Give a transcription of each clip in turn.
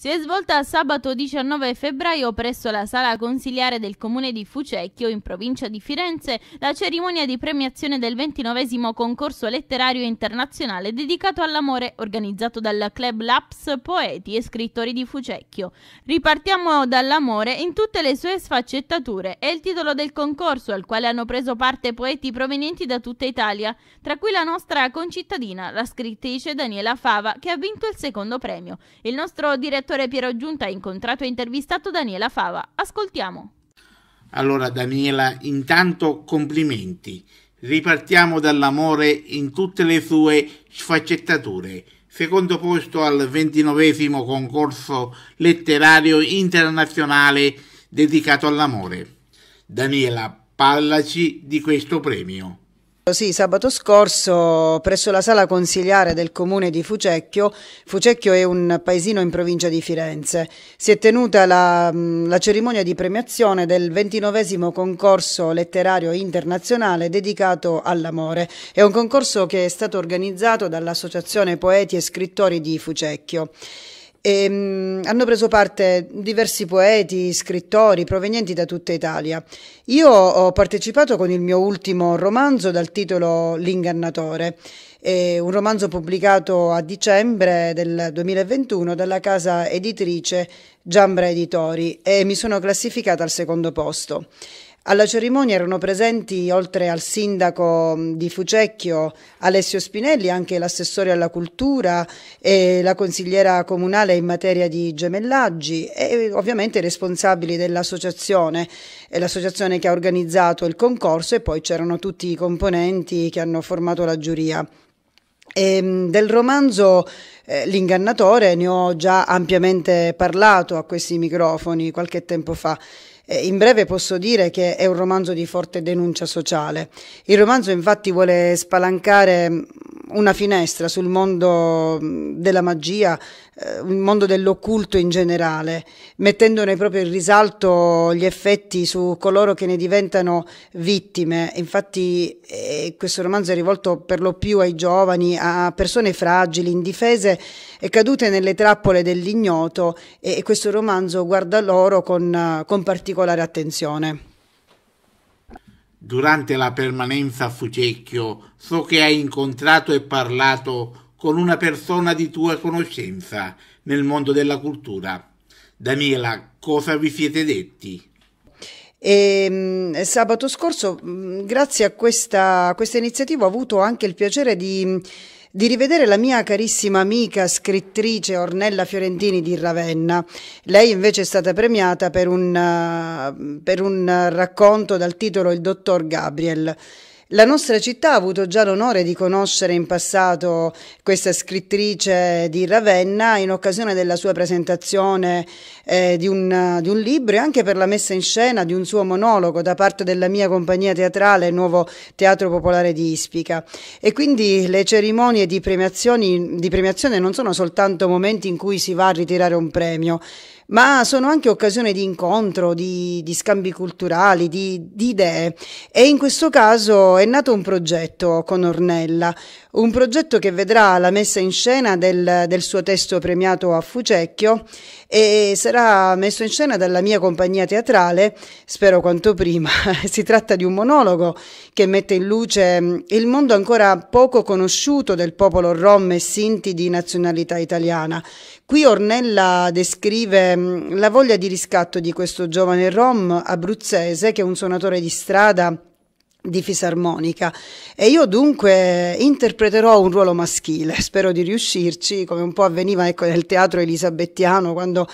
si è svolta sabato 19 febbraio presso la sala consiliare del comune di Fucecchio in provincia di Firenze la cerimonia di premiazione del 29 concorso letterario internazionale dedicato all'amore organizzato dal Club Laps Poeti e Scrittori di Fucecchio. Ripartiamo dall'amore in tutte le sue sfaccettature è il titolo del concorso al quale hanno preso parte poeti provenienti da tutta Italia, tra cui la nostra concittadina, la scrittrice Daniela Fava che ha vinto il secondo premio. Il nostro direttore direttore Piero Giunta ha incontrato e intervistato Daniela Fava. Ascoltiamo. Allora Daniela, intanto complimenti. Ripartiamo dall'amore in tutte le sue sfaccettature. Secondo posto al ventinovesimo concorso letterario internazionale dedicato all'amore. Daniela, parlaci di questo premio. Sì, sabato scorso presso la sala consiliare del comune di Fucecchio, Fucecchio è un paesino in provincia di Firenze, si è tenuta la, mm, la cerimonia di premiazione del ventinovesimo concorso letterario internazionale dedicato all'amore. È un concorso che è stato organizzato dall'Associazione Poeti e Scrittori di Fucecchio. E, um, hanno preso parte diversi poeti, scrittori provenienti da tutta Italia. Io ho partecipato con il mio ultimo romanzo dal titolo L'ingannatore, eh, un romanzo pubblicato a dicembre del 2021 dalla casa editrice Giambra Editori e mi sono classificata al secondo posto. Alla cerimonia erano presenti, oltre al sindaco di Fucecchio, Alessio Spinelli, anche l'assessore alla cultura e la consigliera comunale in materia di gemellaggi e ovviamente i responsabili dell'associazione, l'associazione che ha organizzato il concorso e poi c'erano tutti i componenti che hanno formato la giuria. E ehm, del romanzo eh, L'ingannatore ne ho già ampiamente parlato a questi microfoni qualche tempo fa. Eh, in breve posso dire che è un romanzo di forte denuncia sociale. Il romanzo infatti vuole spalancare mm, una finestra sul mondo mm, della magia, eh, il mondo dell'occulto in generale, mettendone proprio in risalto gli effetti su coloro che ne diventano vittime. Infatti eh, questo romanzo è rivolto per lo più ai giovani, a persone fragili, indifese e cadute nelle trappole dell'ignoto e, e questo romanzo guarda loro con, eh, con particolare particolare attenzione. Durante la permanenza a Fucecchio so che hai incontrato e parlato con una persona di tua conoscenza nel mondo della cultura. Daniela, cosa vi siete detti? E, ehm, sabato scorso, mm, grazie a questa, a questa iniziativa, ho avuto anche il piacere di di rivedere la mia carissima amica scrittrice Ornella Fiorentini di Ravenna. Lei invece è stata premiata per un, eh, per un racconto dal titolo Il dottor Gabriel. La nostra città ha avuto già l'onore di conoscere in passato questa scrittrice di Ravenna in occasione della sua presentazione eh, di, un, di, un, libro e anche per la messa in scena di un suo monologo da parte della mia compagnia teatrale Nuovo Teatro Popolare di Ispica. E quindi le cerimonie di, di premiazione non sono soltanto momenti in cui si va a ritirare un premio, ma sono anche occasione di incontro, di, di scambi culturali, di, di, idee. E in questo caso è nato un progetto con Ornella, un progetto che vedrà la messa in scena del, del suo testo premiato a Fucecchio e sarà messo in scena dalla mia compagnia teatrale, spero quanto prima. si tratta di un monologo che mette in luce mm, il mondo ancora poco conosciuto del popolo rom e sinti di nazionalità italiana. Qui Ornella descrive ehm, la voglia di riscatto di questo giovane rom abruzzese che è un suonatore di strada di fisarmonica e io dunque interpreterò un ruolo maschile, spero di riuscirci come un po' avveniva ecco, nel teatro elisabettiano quando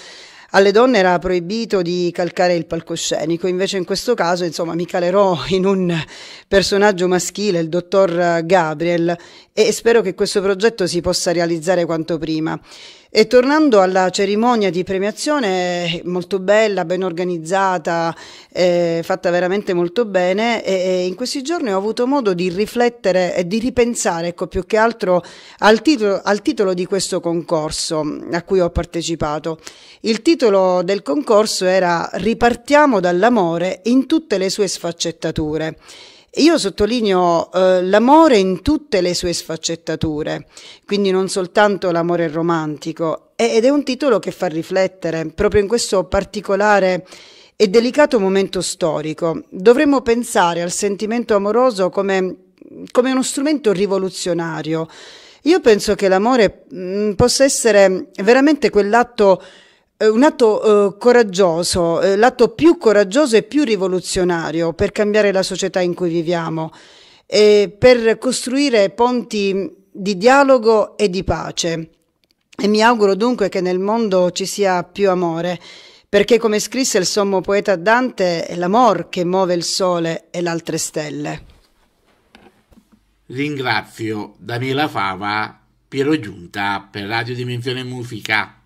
alle donne era proibito di calcare il palcoscenico, invece in questo caso insomma, mi calerò in un personaggio maschile, il dottor Gabriel, e spero che questo progetto si possa realizzare quanto prima. E tornando alla cerimonia di premiazione, molto bella, ben organizzata, eh, fatta veramente molto bene, e, e in questi giorni ho avuto modo di riflettere e di ripensare, ecco, più che altro al titolo, al titolo di questo concorso a cui ho partecipato. Il titolo titolo del concorso era Ripartiamo dall'amore in tutte le sue sfaccettature. Io sottolineo eh, l'amore in tutte le sue sfaccettature, quindi non soltanto l'amore romantico, ed è un titolo che fa riflettere proprio in questo particolare e delicato momento storico. Dovremmo pensare al sentimento amoroso come, come uno strumento rivoluzionario. Io penso che l'amore mm, possa essere veramente quell'atto eh, un atto eh, coraggioso, eh, l'atto più coraggioso e più rivoluzionario per cambiare la società in cui viviamo, e per costruire ponti di dialogo e di pace. E mi auguro dunque che nel mondo ci sia più amore, perché come scrisse il sommo poeta Dante, è l'amor che muove il sole e le altre stelle. Ringrazio Daniela Fava, Piero Giunta per Radio Dimensione Musica.